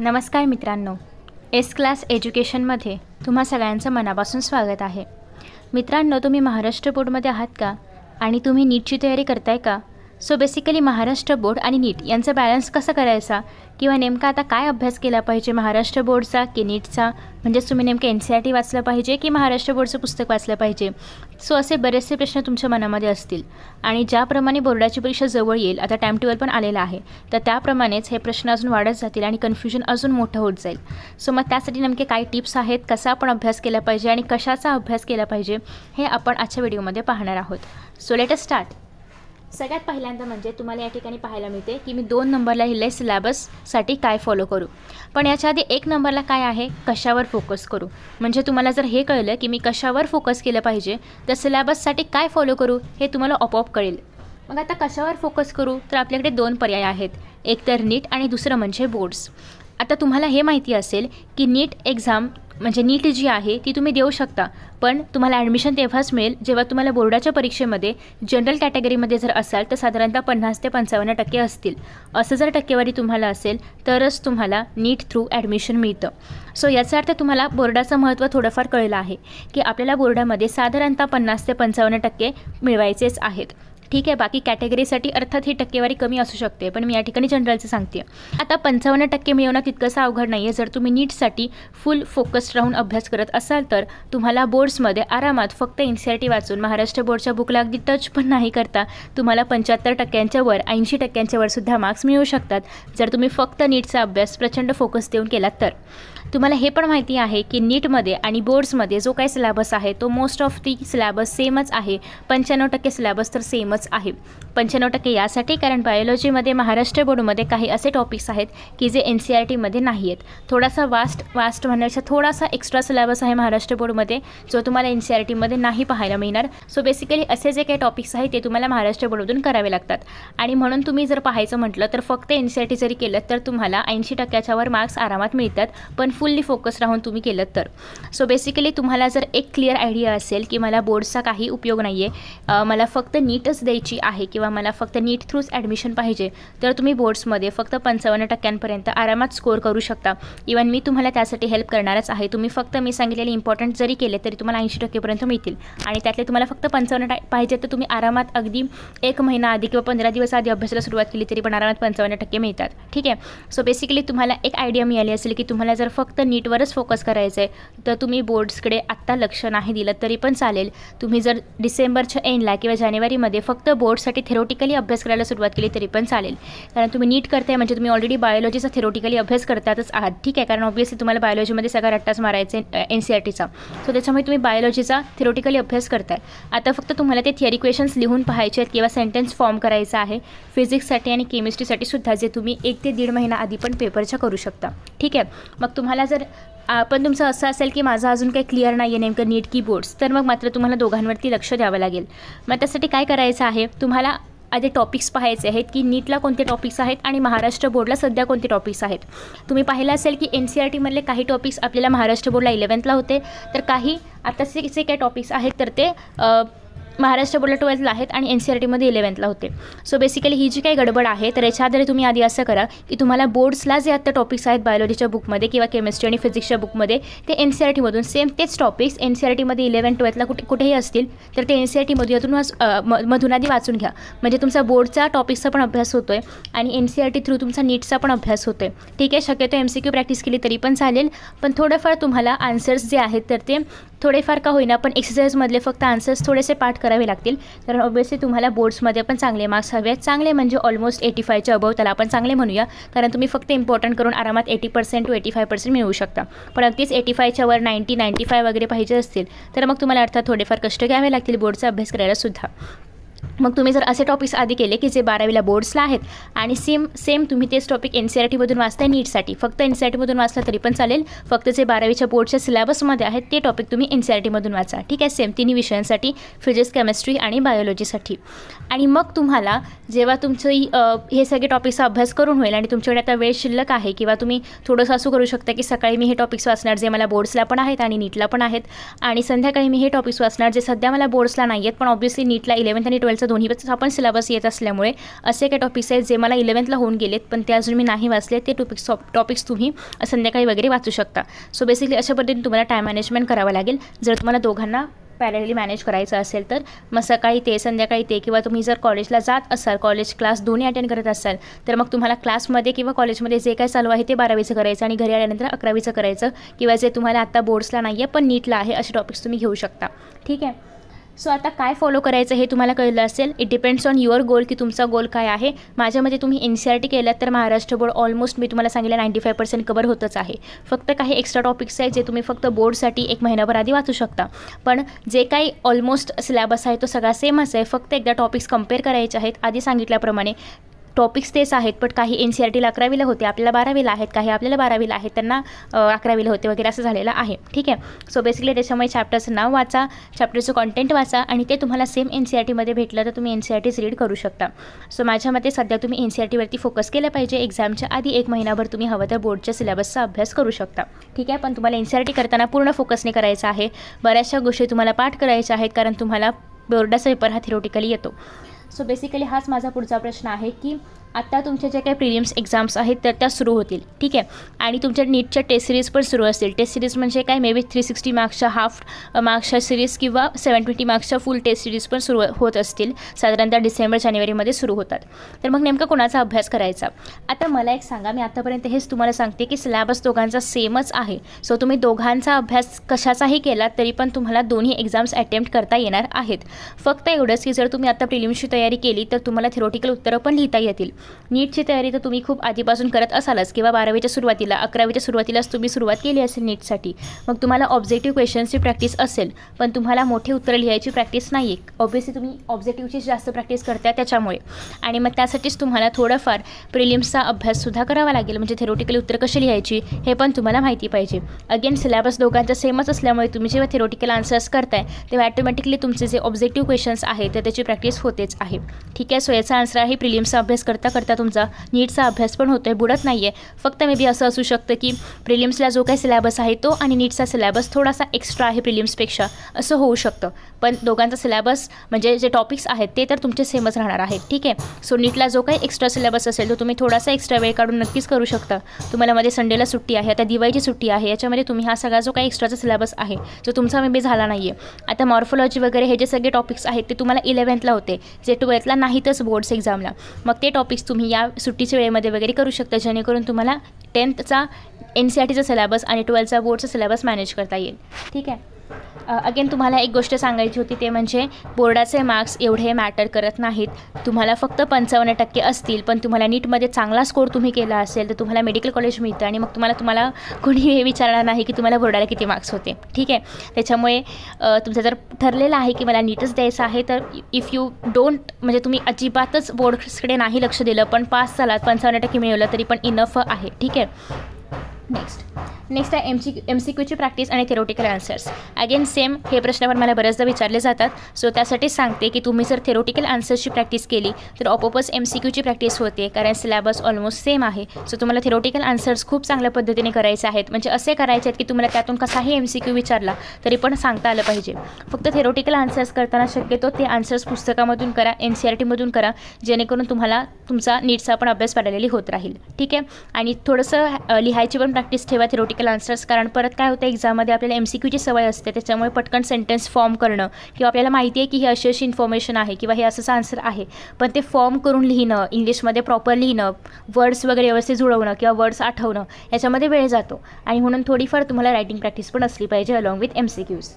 नमस्कार मित्रांनो S class एज्युकेशनमध्ये तुम्हा सगळ्यांचं मनापासून स्वागत आहे मित्रांनो तुम्ही महाराष्ट्र बोर्डमध्ये आहात का आणि तुम्ही नीटची तयारी करताय का सो बेसिकली महाराष्ट्र बोर्ड आणि नीट यांचा बॅलन्स कसा करायचा किंवा नेमका आता काय अभ्यास केला पाहिजे महाराष्ट्र बोर्डचा की नीटचा म्हणजेच तुम्ही नेमकं एन सी आर टी वाचलं पाहिजे की महाराष्ट्र बोर्डचं पुस्तक वाचलं पाहिजे सो असे बरेचसे प्रश्न तुमच्या मनामध्ये असतील आणि ज्याप्रमाणे बोर्डाची परीक्षा जवळ येईल आता टाईम टेबल पण आलेला आहे तर त्याप्रमाणेच हे प्रश्न अजून वाढत जातील आणि कन्फ्युजन अजून मोठं होत जाईल सो मग त्यासाठी नेमके काय टिप्स आहेत कसा आपण अभ्यास केला पाहिजे आणि कशाचा अभ्यास केला पाहिजे हे आपण आजच्या व्हिडिओमध्ये पाहणार आहोत सो लेट स्टार्ट सगळ्यात पहिल्यांदा म्हणजे तुम्हाला या ठिकाणी पाहायला मिळते की मी दोन नंबरला लिहिले सिलॅबससाठी काय फॉलो करू पण याच्या आधी एक नंबरला काय आहे कशावर फोकस करू म्हणजे तुम्हाला जर हे कळलं की मी कशावर फोकस केलं पाहिजे तर सिलॅबससाठी काय फॉलो करू हे तुम्हाला आपोआप कळेल मग आता कशावर फोकस करू तर आपल्याकडे दोन पर्याय आहेत एक तर नीट आणि दुसरं म्हणजे बोर्ड्स आता तुम्हाला हे माहिती असेल की नीट एक्झाम म्हणजे नीट जी आहे ती तुम्ही देऊ शकता पण तुम्हाला ॲडमिशन तेव्हाच मिळेल जेव्हा तुम्हाला बोर्डाच्या परीक्षेमध्ये जनरल कॅटेगरीमध्ये जर असाल तर साधारणतः पन्नास ते पंचावन्न टक्के असतील असं जर टक्केवारी तुम्हाला असेल तरच तुम्हाला नीट थ्रू ॲडमिशन मिळतं सो याचा अर्थ तुम्हाला बोर्डाचं महत्त्व थोडंफार कळलं आहे की आपल्याला बोर्डामध्ये साधारणतः पन्नास ते पंचावन्न टक्के मिळवायचेच आहेत ठीक आहे बाकी कॅटेगरीसाठी अर्थात ही टक्केवारी कमी असू शकते पण मी या ठिकाणी जनरलचं सांगते आता पंचावन्न टक्के मिळवणं तितकंसं अवघड नाही आहे जर तुम्ही नीटसाठी फुल फोकस्ड राहून अभ्यास करत असाल तर तुम्हाला बोर्ड्समध्ये आरामात फक्त एन सी आर टी वाचून महाराष्ट्र बोर्डच्या बुकला अगदी टच पण नाही करता तुम्हाला पंच्याहत्तर टक्क्यांच्या वर ऐंशी टक्क्यांच्या वर सुद्धा मार्क्स मिळू शकतात जर तुम्ही फक्त नीटचा अभ्यास प्रचंड फोकस देऊन केलात तर तुम्हाला हे पण माहिती आहे की नीटमध्ये आणि बोर्ड्समध्ये जो काही सिलेबस आहे तो मोस्ट ऑफ दी सिलेबस सेमच आहे पंच्याण्णव टक्के सिलेबस तर सेमच आहे पंच्याण्णव टक्के यासाठी कारण बायोलॉजीमध्ये महाराष्ट्र बोर्डमध्ये काही असे टॉपिक्स आहेत की जे एन सी आर e टीमध्ये नाही आहेत थोडासा वास्ट वास्ट म्हणण्याचा थोडासा एक्स्ट्रा सिलेबस आहे महाराष्ट्र बोर्डमध्ये जो तुम्हाला एन सी आर e टीमध्ये नाही पाहायला मिळणार सो बेसिकली असे जे काही टॉपिक्स आहेत ते तुम्हाला महाराष्ट्र बोर्डमधून करावे लागतात आणि म्हणून तुम्ही जर पाहायचं म्हटलं तर फक्त एन सी आर टी जरी केलं तर तुम्हाला ऐंशी टक्क्याच्यावर मार्क्स आरामात मिळतात पण फुल्ली फोकस राहून तुम्ही केलं तर सो बेसिकली तुम्हाला जर एक क्लिअर आयडिया असेल की मला बोर्डचा काही उपयोग नाही आहे मला फक्त नीटच द्यायची आहे किंवा मला फक्त नीट थ्रूच ॲडमिशन पाहिजे तर तुम्ही बोर्ड्समध्ये फक्त पंचावन्न टक्क्यांपर्यंत आरामात स्कोअर करू शकता इवन मी तुम्हाला त्यासाठी हेल्प करणारच आहे तुम्ही फक्त मी सांगितलेले इम्पॉर्टंट जरी केले तरी तुम्हाला ऐंशी टक्केपर्यंत मिळतील आणि त्यातले तुम्हाला फक्त पंचावन्न पाहिजे तर तुम्ही आरामात अगदी एक महिना आधी किंवा पंधरा दिवस आधी अभ्यासाला सुरुवात केली तरी पण आरामात पंचावन्न टक्के मिळतात ठीक आहे सो बेसिकली तुम्हाला एक आयडिया मिळाली असेल की तुम्हाला जर फक्त नीटवरच फोकस करायचं आहे तर तुम्ही बोर्ड्सकडे आत्ता लक्ष नाही दिलं तरी पण चालेल तुम्ही जर डिसेंबरच्या एंडला किंवा जानेवारीमध्ये फक्त फक्त बोर्डसाठी थेरोटिकली अभ्यास करायला सुरुवात केली तरी पण चालेल कारण तुम्ही नीट करताय म्हणजे तुम्ही ऑलरेडी बायोलॉजीचा थेरोटिकली अभ्यास करतातच आहात ठीक आहे कारण ऑब्वियसली तुम्हाला बायोलॉजीमध्ये सगळा रट्टाच मारायचा एन सी आर टीचा सो त्याच्यामुळे तुम्ही बायोलॉजीचा थेरोटिकली अभ्यास करताय आता फक्त तुम्हाला ते थिअरी क्वेशन्स लिहून पाहायचे आहेत किंवा सेंटेन्स फॉर्म करायचा आहे फिजिक्ससाठी आणि केमिस्ट्रीसाठी सुद्धा जे तुम्ही एक ते दीड महिना आधी पण पेपरच्या करू शकता ठीक आहे मग तुम्हाला जर पण तुमचं असं असेल की माझा अजून काही क्लिअर नाही आहे नेमकं नीट बोर्ड्स तर मग मात्र तुम्हाला दोघांवरती लक्ष द्यावं लागेल मग त्यासाठी काय करायचं आहे तुम्हाला आधी टॉपिक्स पाहायचे आहेत की नीटला कोणते टॉपिक्स आहेत आणि महाराष्ट्र बोर्डला सध्या कोणते टॉपिक्स आहेत तुम्ही पाहिलं असेल की एन सी आर e टीमधले काही टॉपिक्स आपल्याला महाराष्ट्र बोर्डला इलेवन्थला होते तर काही आताचे जे काही टॉपिक्स आहेत तर ते महाराष्ट्र बोर्डला ट्वेल्थला आहेत आणि एन सी आर टीमध्ये इलेवन्थला होते सो बेसिकली ही जी काही गडबड आहे तर याच्या आधारे तुम्ही आधी असं करा की तुम्हाला बोर्ड्सला जे आता टॉपिक्स आहेत बायोलॉजीच्या बुकमध्ये किंवा केमिस्ट्री आणि फिजिक्सच्या बुकमध्ये ते एन सी आर टीमधून सेम तेच टॉपिक्स एन सी आर टीमध्ये इलेवन ट्वेल्थला कुठे कुठेही असतील तर ते एन सी आर टीमधून मधून आधी वाचून घ्या म्हणजे तुमचा बोर्डचा टॉपिक्सचा पण अभ्यास होतो आहे आणि N C R T through तुमचा नीटचा पण अभ्यास होतो आहे ठीक आहे शक्यतो एम सी क्यू प्रॅक्टिस केली तरी पण चालेल पण थोडंफार तुम्हाला आन्सर्स जे आहेत तर ते थोडेफार का होईना पण एक्सरसाइजमधले फक्त आन्सर्स थोडेसे पाठ करावे लागतील कारण ऑब्वियसली तुम्हाला बोर्ड्समध्ये पण चांगले मार्क्स हवे आहेत चांगले म्हणजे ऑलमोस्ट एटी फायच्या अबव त्याला आपण चांगले म्हणूया कारण तुम्ही फक्त इम्पॉर्टंट करून आरामात eighty percent to eighty five percent मिळू शकता पण अगदीच एटी फायच्या वर नाईन्टी नाईन्टी फाय वगैरे पाहिजे असतील तर मग तुम्हाला अर्थात थोडेफार कष्ट घ्यावे लागतील बोर्डचा अभ्यास करायला सुद्धा मग तुम्ही जर असे टॉपिक्स आधी केले की जे बारावीला बोर्ड्सला आहेत आणि सेम सेम तुम्ही तेच टॉपिक एन सी आर टीमधून वाचताय नीटसाठी फक्त एन सी आर e टीमधून वाचला तरी पण चालेल फक्त जे बारावीच्या बोर्डच्या सिलेबसमध्ये आहेत ते टॉपिक तुम्ही एन सी आर e टीमधून वाचा ठीक आहे सेम तिन्ही विषयांसाठी फिजिक्स केमिस्ट्री आणि बायोलॉजीसाठी आणि मग तुम्हाला जेव्हा तुमचं हे सगळे टॉपिक्सचा अभ्यास करून होईल आणि तुमच्याकडे आता वेळ शिल्लक आहे किंवा तुम्ही थोडंसं असं करू शकता की सकाळी मी हे टॉपिक्स वाचणार जे मला बोर्ड्सला पण आहेत आणि नीटला पण आहेत आणि संध्याकाळी मी हे टॉपिक्स वाचणार जे सध्या मला बोर्ड्सला नाही आहेत पण ऑब्व्हियसली नीटला इलेवन्थ आणि ट्वेल्थचा दोन्ही आपण सिलेबस येत असल्यामुळे असे काही टॉपिक्स आहेत जे मला इलेवन्थला होऊन गेलेत पण ते अजून मी नाही वाचले ते टॉपिक्स टॉपिक्स तुम्ही संध्याकाळी वगैरे वाचू शकता सो बेसिकली अशा पद्धतीने तुम्हाला टाईम मॅनेजमेंट करावं लागेल जर तुम्हाला दोघांना पॅरेली मॅनेज करायचं असेल तर मग सकाळी ते संध्याकाळी ते किंवा तुम्ही जर कॉलेजला जात असाल कॉलेज क्लास दोन्ही अटेंड करत असाल तर मग तुम्हाला क्लासमध्ये किंवा कॉलेजमध्ये जे काय चालू आहे ते बारावीचं करायचं आणि घरी आल्यानंतर अकरावीचं करायचं किंवा जे तुम्हाला आता बोर्ड्सला नाही आहे पण नीटला आहे असे टॉपिक्स तुम्ही घेऊ शकता ठीक आहे सो आता काय फॉलो करायचं हे तुम्हाला कळलं असेल it depends on your goal की तुमचा गोल काय आहे माझ्यामध्ये तुम्ही एन सी आर टी केलं तर महाराष्ट्र बोर्ड ऑलमोस्ट मी तुम्हाला सांगितलं नाईंटी फाय पर्सेंट कवर होतच आहे फक्त काही एक्स्ट्रा टॉपिक्स आहेत जे तुम्ही फक्त बोर्डसाठी एक महिनाभर आधी वाचू शकता पण जे काही ऑलमोस्ट सिलेबस आहे तो सगळा सेमच आहे फक्त एकदा टॉपिक्स कम्पेअर करायचे आहेत आधी सांगितल्याप्रमाणे टॉपिक्स तेच आहेत पण काही एन सी आर टीला अकरावीला होते आपल्याला बारावीला आहेत काही आपल्याला बारावीला आहेत त्यांना अकरावीला होते वगैरे असं झालेलं आहे ठीक आहे सो बेसिकली त्याच्यामुळे चॅप्टरचं नाव वाचा चॅप्टरचं कॉन्टेंट वाचा आणि ते तुम्हाला सेम एन सी आर टीमध्ये भेटलं तर तुम्ही एन सी आर टीच रीड करू शकता सो माझ्या मते सध्या तुम्ही एन सी आर टीवरती फोकस केलं पाहिजे एक्झामच्या आधी एक महिनाभर तुम्ही हवं तर बोर्डच्या सिलेबसचा अभ्यास करू शकता ठीक आहे पण तुम्हाला एन सी आर टी करताना पूर्ण फोकसने करायचा आहे बऱ्याचशा गोष्टी तुम्हाला पाठ करायच्या आहेत कारण तुम्हाला बोर्डाचा पेपर हा थिरोटिकली येतो सो बेसिकली हाच माझा पुढचा प्रश्न आहे की आत्ता तुमच्या ज्या काही प्रिलियम्स एक्झाम्स आहेत तर त्या सुरू होतील ठीक आहे आणि तुमच्या नीटच्या टेस्ट सिरीज पण सुरू असतील टेस्ट सिरीज म्हणजे काय मे बी थ्री सिक्स्टी मार्क्सच्या हाफ मार्क्सच्या सिरीज किंवा सेवन ट्वेंटी मार्क्सच्या फुल टेस्ट सिरीज पण सुरू होत असतील साधारणतः डिसेंबर जानेवारीमध्ये सुरू होतात तर मग नेमका कोणाचा अभ्यास करायचा आता मला एक सांगा मी आतापर्यंत हेच तुम्हाला सांगते की सिलॅबस दोघांचा सेमच आहे सो तुम्ही दोघांचा अभ्यास कशाचाही केला तरी पण तुम्हाला दोन्ही एक्झाम्स अटेम्प्ट करता येणार आहेत फक्त एवढंच की जर तुम्ही आता प्रिलिम्सची तयारी केली तर तुम्हाला थिरोटिकल उत्तरं पण लिहिता येतील नीटची तयारी तर तुम्ही खूप आधीपासून करत असालच किंवा बारावीच्या सुरुवातीला अकरावीच्या सुरुवातीलाच तुम्ही सुरुवात केली असेल नीटसाठी मग तुम्हाला ऑब्जेक्टिव्ह क्वेश्चन्सची प्रॅक्टिस असेल पण तुम्हाला मोठे उत्तरं लिहायची प्रॅक्टिस नाही आहे ऑब्वियसली तुम्ही ऑब्जेक्टिव्हचीच जास्त प्रॅक्टिस करता त्याच्यामुळे आणि मग त्यासाठीच तुम्हाला थोडंफार प्रिलिम्सचा अभ्याससुद्धा करावा लागेल म्हणजे थेरोटिकली उत्तर कशी लिहायची हे पण तुम्हाला माहिती पाहिजे अगेन सिलेबस दोघांचा सेमच असल्यामुळे तुम्ही जेव्हा थेरोटिकल आन्सर्स करताय तेव्हा ॲटोमॅटिकली तुमचे जे ऑब्जेक्टिव्ह क्वेश्चन्स आहेत तर त्याची प्रॅक्टिस होतेच आहे ठीक आहे सो याचा आन्सर आहे प्रिलिम्सचा अभ्यास करता करता करता तुमचा नीटचा अभ्यास पण होतो आहे बुडत नाही आहे फक्त मे बी असं असू शकतं की प्रिलिम्सला जो काही सिलॅबस आहे तो आणि नीटचा सिलॅबस थोडासा एक्स्ट्रा आहे प्रिलिम्सपेक्षा असं होऊ शकतं पण दोघांचा सिलॅबस म्हणजे जे टॉपिक्स आहेत ते तर तुमचे सेमच राहणार आहेत ठीक आहे सो नीटला जो काही एक्स्ट्रा सिलेबस असेल तो तुम्ही थोडासा एक्स्ट्रा वेळ काढून नक्कीच करू शकता तुम्हाला मध्ये संडेला सुट्टी आहे आता दिवाळीची सुट्टी आहे याच्यामध्ये तुम्ही हा सगळा जो काही एक्स्ट्राचा सिलेबस आहे जो तुमचा मे बी झाला नाही आहे आता मॉर्फोलॉजी वगैरे हे जे सगळे टॉपिक्स आहेत ते तुम्हाला इलेव्हन्थला होते जे ट्वेल्थला नाहीतच बोर्ड्स एक्झामला मग ते टॉपिक्स तुम्ही या सुट्टीच्या वेळेमध्ये वगैरे करू शकता जेणेकरून तुम्हाला टेन्थचा एन सी आर टीचा सिलेबस आणि ट्वेल्थचा बोर्डचा सिलेबस मॅनेज करता येईल ठीक आहे अगेन तुम्हाला एक गोष्ट सांगायची होती ते म्हणजे बोर्डाचे मार्क्स एवढे मॅटर करत नाहीत तुम्हाला फक्त पंचावन्न टक्के असतील पण तुम्हाला नीटमध्ये चांगला स्कोर तुम्ही केला असेल तर तुम्हाला मेडिकल कॉलेज मिळतं आणि मग तुम्हाला तुम्हाला कोणी हे विचारणार नाही की तुम्हाला बोर्डाला किती मार्क्स होते ठीक आहे त्याच्यामुळे तुमचं जर ठरलेलं आहे की मला नीटच द्यायचं आहे तर इफ यू डोंट म्हणजे तुम्ही अजिबातच बोर्डकडे नाही लक्ष दिलं पण पास झालात पंचावन्न टक्के मिळवलं तरी पण इनफ आहे ठीक आहे नेक्स्ट नेक्स्ट आहे एम सी एम सी क्यूची प्रॅक्टिस आणि थेरोटिकल आन्सर्स अगेन सेम हे प्रश्न पण मला बऱ्याचदा विचारले जातात सो त्यासाठीच सांगते की तुम्ही जर थेरोटिकल आन्सर्सची प्रॅक्टिस केली तर ऑपोपस एम सी क्यूची प्रॅक्टिस होते कारण सिलेबस ऑलमोस्ट सेम आहे सो तुम्हाला थेरोटिकल आन्सर्स खूप चांगल्या पद्धतीने करायचे आहेत म्हणजे असे करायचे आहेत की तुम्हाला त्यातून कसाही एम सी क्यू विचारला तरी पण सांगता आलं पाहिजे फक्त थेरोटिकल आन्सर्स करताना शक्यतो ते आन्सर्स पुस्तकामधून करा एन सी आर e टीमधून करा जेणेकरून तुम्हाला तुमचा नीटचा पण अभ्यास पडलेली होत राहील ठीक आहे आणि थोडंसं लिहायची पण प्रॅक्टिस ठेवा थेरोटिकल लॉजिकल आन्सर्स कारण परत काय होतं एक्झाममध्ये आपल्याला एम सी क्यूची सवय असते त्याच्यामुळे पटकन सेंटेन्स फॉर्म करणं किंवा आपल्याला माहिती आहे की ही अशी अशी इन्फॉर्मेशन आहे किंवा हे असंच आन्सर आहे पण ते फॉर्म करून लिहिणं इंग्लिशमध्ये प्रॉपर लिहिणं वर्ड्स वगैरे व्यवस्थित जुळवणं किंवा वर्ड्स आठवणं याच्यामध्ये वेळ जातो आणि म्हणून थोडीफार तुम्हाला रायटिंग प्रॅक्टिस पण असली पाहिजे अलॉंग विथ एम सी क्यूज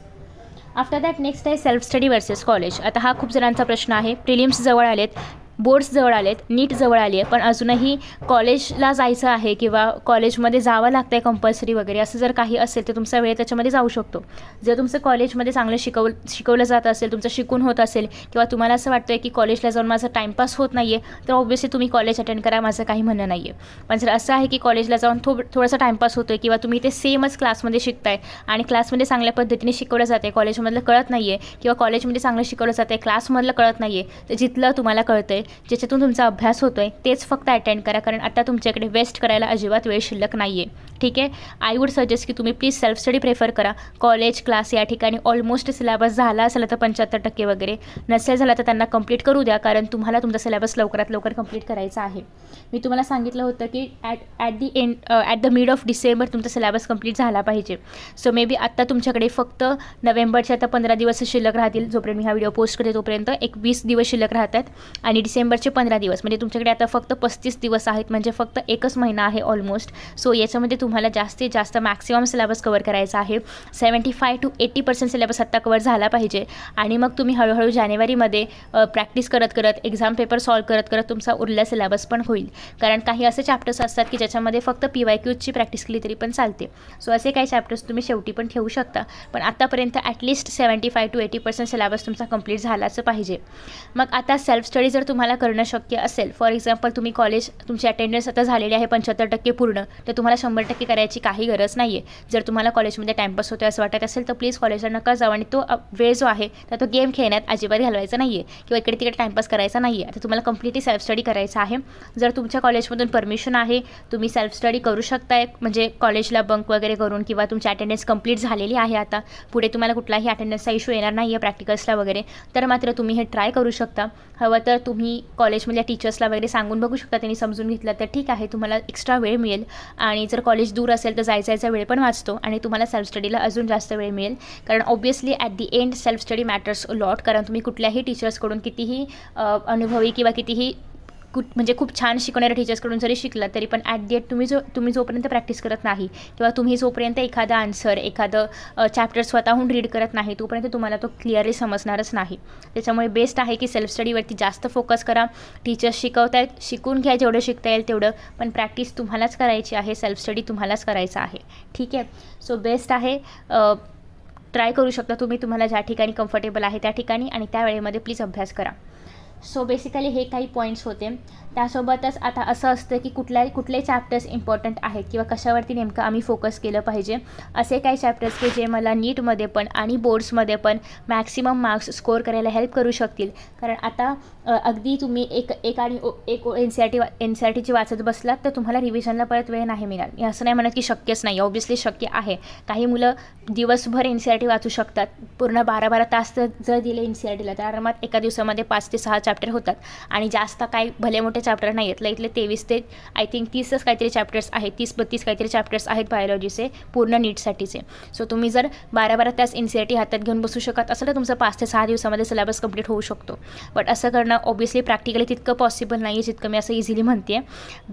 आफ्टर दॅट नेक्स्ट आहे सेल्फ स्टडी वर्सेस कॉलेज आता हा खूप जणांचा प्रश्न आहे प्रिलिम्स जवळ आलेत बोर्ड्स जवळ आलेत नीट जवळ आली आहे पण अजूनही कॉलेजला जायचं आहे किंवा कॉलेजमध्ये जावं लागतं आहे कंपल्सरी वगैरे असं जर काही असेल तर तुमचा वेळ त्याच्यामध्ये जाऊ शकतो जर तुमचं कॉलेजमध्ये चांगलं शिकव शिकवलं जात असेल तुमचं शिकून होत असेल किंवा तुम्हाला असं वाटतं आहे की कॉलेजला जाऊन माझा टाईमपास होत नाही आहे तर ऑब्वियसली तुम्ही कॉलेज अटेंड करा माझं काही म्हणणं नाही आहे पण जर असं आहे की कॉलेजला जाऊन थो थोडासा टाईमपास होतो आहे किंवा तुम्ही ते सेमच क्लासमध्ये शिकताय आणि क्लासमध्ये चांगल्या पद्धतीने शिकवलं जाते कॉलेजमधलं कळत नाही आहे किंवा कॉलेजमध्ये चांगलं शिकवलं जाते आहे क्लासमधलं कळत नाही आहे तर जिथलं तुम्हाला कळतं आहे ज्याच्यातून तुमचा अभ्यास होतोय तेच फक्त अटेंड करा कारण आता तुमच्याकडे वेस्ट करायला अजिबात वेळ शिल्लक नाही आहे ठीक आहे आय वूड सजेस्ट की तुम्ही प्लीज सेल्फ स्टडी प्रेफर करा कॉलेज क्लास या ठिकाणी ऑलमोस्ट सिलेबस झाला असेल तर पंच्याहत्तर टक्के वगैरे नसेल झाला तर त्यांना कंप्लीट करू द्या कारण तुम्हाला तुमचा सिलेबस लवकरात लवकर कंप्लीट करायचा आहे मी तुम्हाला सांगितलं होतं की at at the end at the mid of December तुमचा सिलेबस कंप्लीट झाला पाहिजे सो मे बी आत्ता तुमच्याकडे फक्त नोव्हेंबरचे आता पंधरा दिवस शिल्लक राहतील जोपर्यंत मी हा व्हिडिओ पोस्ट करते तोपर्यंत एक वीस दिवस शिल्लक राहतात आणि डिसेंबर डिसेंबरचे पंधरा दिवस म्हणजे तुमच्याकडे आता फक्त पस्तीस दिवस आहेत म्हणजे फक्त एकच महिना आहे ऑलमोस्ट सो याच्यामध्ये तुम्हाला जास्तीत जास्त मॅक्सिमम सिलेबस कवर करायचा आहे seventy five to eighty percent syllabus आत्ता कवर झाला पाहिजे आणि मग तुम्ही हळूहळू जानेवारीमध्ये प्रॅक्टिस करत करत एक्झाम पेपर सॉल्व करत करत तुमचा उरला सिलेबस पण होईल कारण काही असे चॅप्टर्स असतात की ज्याच्यामध्ये फक्त पी वाय क्यूजची प्रॅक्टिस केली तरी पण चालते सो असे काही चॅप्टर्स तुम्ही शेवटी पण ठेवू शकता पण आत्तापर्यंत at least seventy five to eighty percent syllabus तुमचा कंप्लीट झालाच पाहिजे मग आता सेल्फ स्टडी जर तुम्हाला तुम्हाला करणं शक्य असेल फॉर एक्झाम्पल तुम्ही कॉलेज तुमची अटेंडन्स आता झालेली आहे पंच्याहत्तर टक्के पूर्ण तर तुम्हाला शंभर टक्के करायची काही गरज नाही आहे जर तुम्हाला कॉलेजमध्ये टाईमपास होतो असं वाटत असेल तर प्लीज कॉलेजला नका जाऊ आणि तो वेळ जो आहे तर तो गेम खेळण्यात अजिबात घालवायचा नाही आहे किंवा इकडे तिकडे टाईमपास करायचा नाही आहे आता तुम्हाला कम्प्लिटली सेल्फ स्टडी करायचा आहे जर तुमच्या कॉलेजमधून परमिशन आहे तुम्ही सेल्फ स्टडी करू शकताय म्हणजे कॉलेजला बंक वगैरे करून किंवा तुमची अटेंडन्स कंप्लीट झालेली आहे आता पुढे तुम्हाला कुठलाही अटेंडन्सचा इशू येणार नाही आहे प्रॅक्टिकल्सला वगैरे तर मात्र तुम्ही हे ट्राय करू शकता हवं तर तुम्ही तुम्ही कॉलेजमधल्या टीचर्सला वगैरे सांगून बघू शकता त्यांनी समजून घेतलं तर ठीक आहे तुम्हाला एक्स्ट्रा वेळ मिळेल आणि जर कॉलेज दूर असेल तर जायचा जायचा वेळ पण वाचतो आणि तुम्हाला सेल्फ स्टडीला अजून जास्त वेळ मिळेल कारण obviously at the end self study matters lot कारण तुम्ही कुठल्याही टीचर्सकडून कितीही अनुभवी किंवा कितीही कुठ म्हणजे खूप छान शिकवणाऱ्या टीचर्सकडून जरी शिकला तरी पण ॲट द तुम्ही जो तुम्ही जोपर्यंत प्रॅक्टिस करत नाही किंवा तुम्ही जोपर्यंत एखादा आन्सर एखादं चॅप्टर स्वतःहून रीड करत नाही तोपर्यंत तुम्हाला तो क्लिअरली समजणारच नाही त्याच्यामुळे बेस्ट आहे की सेल्फ स्टडीवरती जास्त फोकस करा टीचर्स शिकवतायत शिकून घ्या जेवढं शिकता येईल तेवढं पण प्रॅक्टिस तुम्हालाच करायची आहे सेल्फ स्टडी तुम्हालाच करायचा आहे ठीक आहे सो बेस्ट आहे ट्राय करू शकता तुम्ही तुम्हाला ज्या ठिकाणी कम्फर्टेबल आहे त्या ठिकाणी आणि त्या वेळेमध्ये प्लीज अभ्यास करा सो बेसिकली हे काही पॉईंट्स होते त्यासोबतच आता असं असतं की कुठल्याही कुठले चॅप्टर्स इम्पॉर्टंट आहेत किंवा कशावरती नेमकं आम्ही फोकस केलं पाहिजे असे काही चॅप्टर्स की जे मला नीटमध्ये पण आणि बोर्ड्समध्ये पण मॅक्सिमम मार्क्स स्कोअर करायला हेल्प करू शकतील कारण आता अगदी तुम्ही एक एक आणि एक N C R T N C R टीची वाचत बसलात तर तुम्हाला रिव्हिजनला परत वेळ नाही मिळणार असं नाही म्हणत की शक्यच नाही ऑब्वियसली शक्य आहे काही मुलं दिवसभर एन सी आर टी वाचू शकतात पूर्ण बारा बारा तास जर दिले एन सी आर टीला तर आरामात एका दिवसामध्ये पाच ते सहा चॅप्टर होतात आणि जास्त काय भले मोठे चॅप्टर नाही आहेत इथले तेवीस ते आय थिंक तीसच काहीतरी चॅप्टर्स आहेत तीस बत्तीस काहीतरी चॅप्टर्स आहेत बायोलॉजीचे पूर्ण नीटसाठीचे सो तुम्ही जर बारा बारा तास एन सी हातात घेऊन बसू शकत असेल तर तुमचं पाच ते सहा दिवसामध्ये सिलेबस कम्प्लीट होऊ शकतो बट असं करणं ऑब्वियसली प्रॅक्टिकली तितकं पॉसिबल नाही आहे जितकं मी असं इझिली म्हणते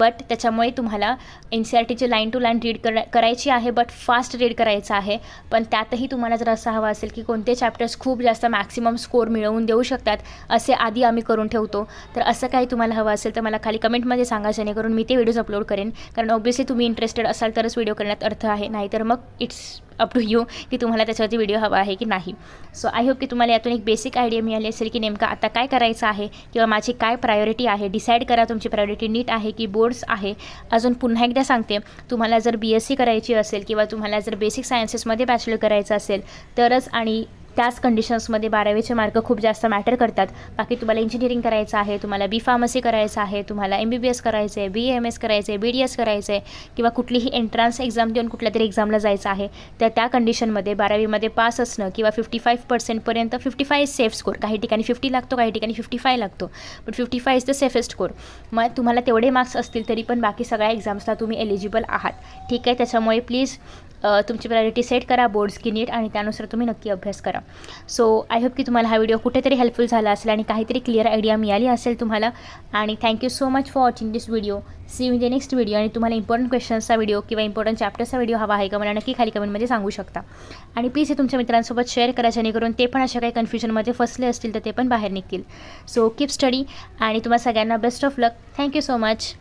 बट त्याच्यामुळे तुम्हाला एन सी आर टीचे लाईन टू लाईन रीड करायची आहे बट फास्ट रीड करायचं आहे पण त्यातही तुम्हाला जर असं हवं असेल की कोणते चॅप्टर्स खूप जास्त मॅक्सिमम स्कोर मिळवून देऊ शकतात असे आधी आम्ही करून ठेवतो तर असं काही तुम्हाला हवं असेल तर मला खाली कमेंटमध्ये सांगा जेणेकरून मी ते व्हिडिओज अपलोड करेन कारण ऑब्वियसली तुम्ही इंटरेस्टेड असाल तरच व्हिडिओ करण्यात अर्थ आहे नाहीतर मग इट्स अप टू यू की तुम्हाला त्याच्यावरती व्हिडिओ हवा आहे की नाही सो आय होप की तुम्हाला यातून एक बेसिक आयडिया मिळाली असेल की नेमका आता काय करायचं आहे किंवा माझी काय प्रायोरिटी आहे डिसाईड करा तुमची प्रायोरिटी नीट आहे की बोर्ड्स आहे अजून पुन्हा एकदा सांगते तुम्हाला जर बी एस सी करायची असेल किंवा तुम्हाला जर बेसिक सायन्सेसमध्ये बॅचलर करायचं असेल तरच आणि त्याच कंडिशन्समध्ये बारावीचे मार्क खूप जास्त मॅटर करतात बाकी तुम्हाला इंजिनिअरिंग करायचं आहे तुम्हाला बी फार्मसी करायचं आहे तुम्हाला एम बी बी एस करायचं आहे बी एम एस करायचं आहे बी डी एस करायचं आहे किंवा कुठलीही एंट्रान्स एक्झाम देऊन कुठल्या तरी एक्झामला जायचं आहे तर त्या कंडिशनमध्ये बारावीमध्ये पास असणं किंवा फिफ्टी फाईव्ह पर्सेंटपर्यंत फिफ्टी फाय सेफ स्कोर काही ठिकाणी फिफ्टी लागतो काही ठिकाणी फिफ्टी फाय लागतो पण fifty five is the safest score मग तुम्हाला तेवढे मार्क्स असतील तरी पण बाकी सगळ्या एक्झाम्सला तुम्ही एलिजिबल आहात ठीक आहे त्याच्यामुळे प्लीज तुमची प्रायोरिटी सेट करा बोर्ड्स की नीट आणि त्यानुसार तुम्ही नक्की अभ्यास करा सो आय होप की तुम्हाला हा व्हिडिओ कुठेतरी हेल्पफुल झाला असेल आणि काहीतरी क्लिअर आयडिया मिळाली असेल तुम्हाला आणि thank you so much for watching this video see in the next video आणि तुम्हाला इम्पॉर्टंट क्वेश्चन्सचा व्हिडिओ किंवा इम्पॉर्टंट चॅप्टरचा व्हिडिओ हवा आहे का मला नक्की खाली कमेंटमध्ये सांगू शकता आणि प्लीज हे तुमच्या मित्रांसोबत शेअर करा जेणेकरून ते पण अशा काही कन्फ्युजनमध्ये फसले असतील तर ते पण बाहेर निघतील सो कीप स्टडी आणि तुम्हाला सगळ्यांना best of luck thank you so much